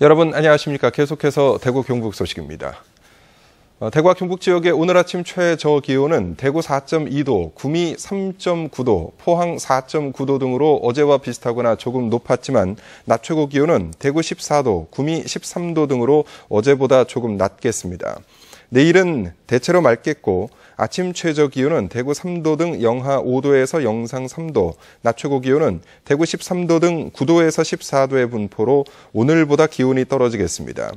여러분 안녕하십니까? 계속해서 대구 경북 소식입니다. 어, 대구와 경북 지역의 오늘 아침 최저 기온은 대구 4.2도, 구미 3.9도, 포항 4.9도 등으로 어제와 비슷하거나 조금 높았지만 낮 최고 기온은 대구 14도, 구미 13도 등으로 어제보다 조금 낮겠습니다. 내일은 대체로 맑겠고 아침 최저 기온은 대구 3도 등 영하 5도에서 영상 3도, 낮 최고 기온은 대구 13도 등 9도에서 14도의 분포로 오늘보다 기온이 떨어지겠습니다.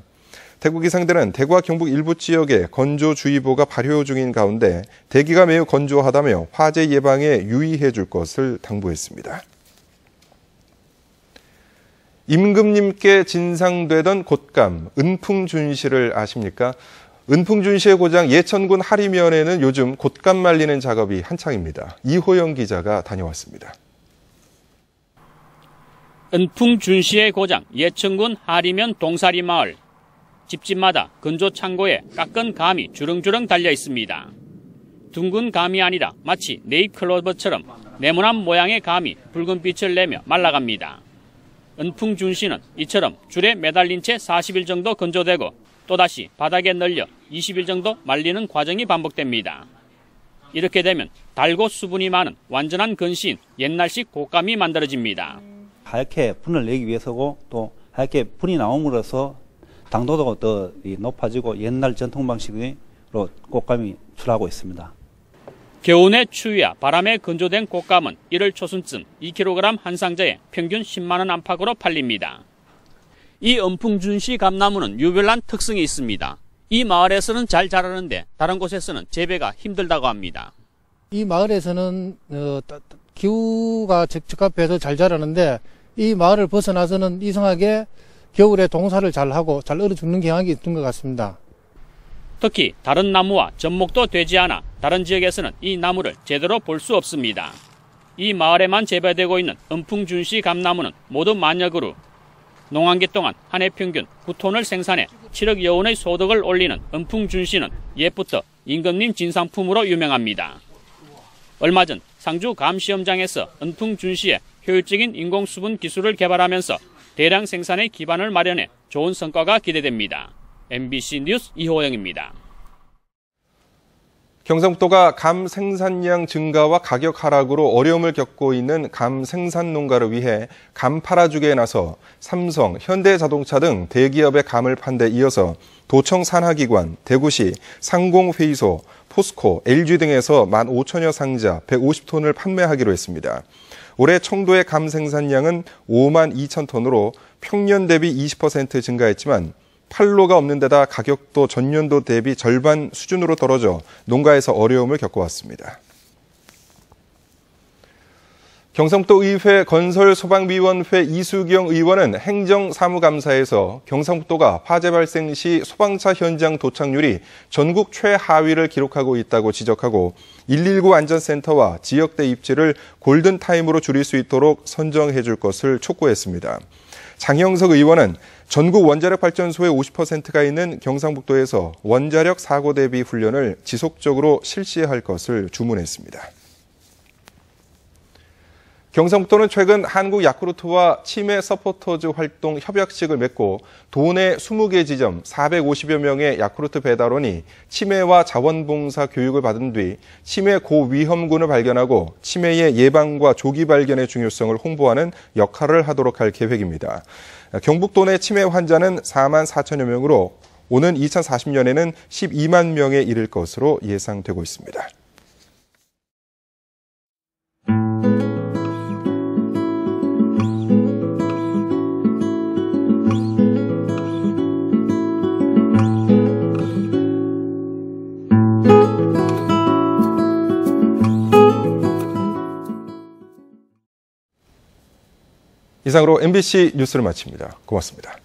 태국이 상대는 대구와 경북 일부 지역에 건조주의보가 발효 중인 가운데 대기가 매우 건조하다며 화재 예방에 유의해 줄 것을 당부했습니다. 임금님께 진상되던 곶감, 은풍준 실을 아십니까? 은풍준 실의 고장 예천군 하리면에는 요즘 곶감 말리는 작업이 한창입니다. 이호영 기자가 다녀왔습니다. 은풍준 실의 고장 예천군 하리면 동사리 마을 집집마다 건조 창고에 깎은 감이 주렁주렁 달려 있습니다. 둥근 감이 아니라 마치 네잎 클로버처럼 네모난 모양의 감이 붉은 빛을 내며 말라갑니다. 은풍준 씨는 이처럼 줄에 매달린 채 40일 정도 건조되고 또다시 바닥에 널려 20일 정도 말리는 과정이 반복됩니다. 이렇게 되면 달고 수분이 많은 완전한 근시인 옛날식 곶감이 만들어집니다. 하얗게 분을 내기 위해서고 또 하얗게 분이 나옴으로써 당도도더 높아지고 옛날 전통 방식으로 곶감이 출하고 있습니다. 겨운의 추위와 바람에 건조된 곶감은 1월 초순쯤 2kg 한 상자에 평균 10만 원 안팎으로 팔립니다. 이 은풍준시 감나무는 유별난 특성이 있습니다. 이 마을에서는 잘 자라는데 다른 곳에서는 재배가 힘들다고 합니다. 이 마을에서는 어, 기후가 적적합해서 잘 자라는데 이 마을을 벗어나서는 이상하게 겨울에 동사를 잘하고 잘 얼어 죽는 경향이 있는 것 같습니다. 특히 다른 나무와 접목도 되지 않아 다른 지역에서는 이 나무를 제대로 볼 수 없습니다. 이 마을에만 재배되고 있는 은풍준시 감나무는 모두 만여으로 농한기 동안 한 해 평균 9톤을 생산해 7억여 원의 소득을 올리는 은풍준시는 옛부터 임금님 진상품으로 유명합니다. 얼마 전 상주 감시험장에서 은풍준시의 효율적인 인공수분 기술을 개발하면서 대량 생산의 기반을 마련해 좋은 성과가 기대됩니다. MBC 뉴스 이호영입니다. 경상북도가 감 생산량 증가와 가격 하락으로 어려움을 겪고 있는 감 생산 농가를 위해 감 팔아주기에 나서 삼성, 현대자동차 등 대기업의 감을 판 데 이어서 도청 산하기관, 대구시, 상공회의소, 포스코, LG 등에서 15,000여 상자 150톤을 판매하기로 했습니다. 올해 청도의 감 생산량은 5만 2천 톤으로 평년 대비 20% 증가했지만 판로가 없는 데다 가격도 전년도 대비 절반 수준으로 떨어져 농가에서 어려움을 겪어왔습니다. 경상북도 의회 건설소방위원회 이수경 의원은 행정사무감사에서 경상북도가 화재 발생 시 소방차 현장 도착률이 전국 최하위를 기록하고 있다고 지적하고 119 안전센터와 지역대 입지를 골든타임으로 줄일 수 있도록 선정해 줄 것을 촉구했습니다. 장영석 의원은 전국 원자력 발전소의 50%가 있는 경상북도에서 원자력 사고 대비 훈련을 지속적으로 실시할 것을 주문했습니다. 경상북도는 최근 한국 야쿠르트와 치매 서포터즈 활동 협약식을 맺고 도내 20개 지점 450여 명의 야쿠르트 배달원이 치매와 자원봉사 교육을 받은 뒤 치매 고위험군을 발견하고 치매의 예방과 조기 발견의 중요성을 홍보하는 역할을 하도록 할 계획입니다. 경북도 내 치매 환자는 4만 4천여 명으로 오는 2040년에는 12만 명에 이를 것으로 예상되고 있습니다. 이상으로 MBC 뉴스를 마칩니다. 고맙습니다.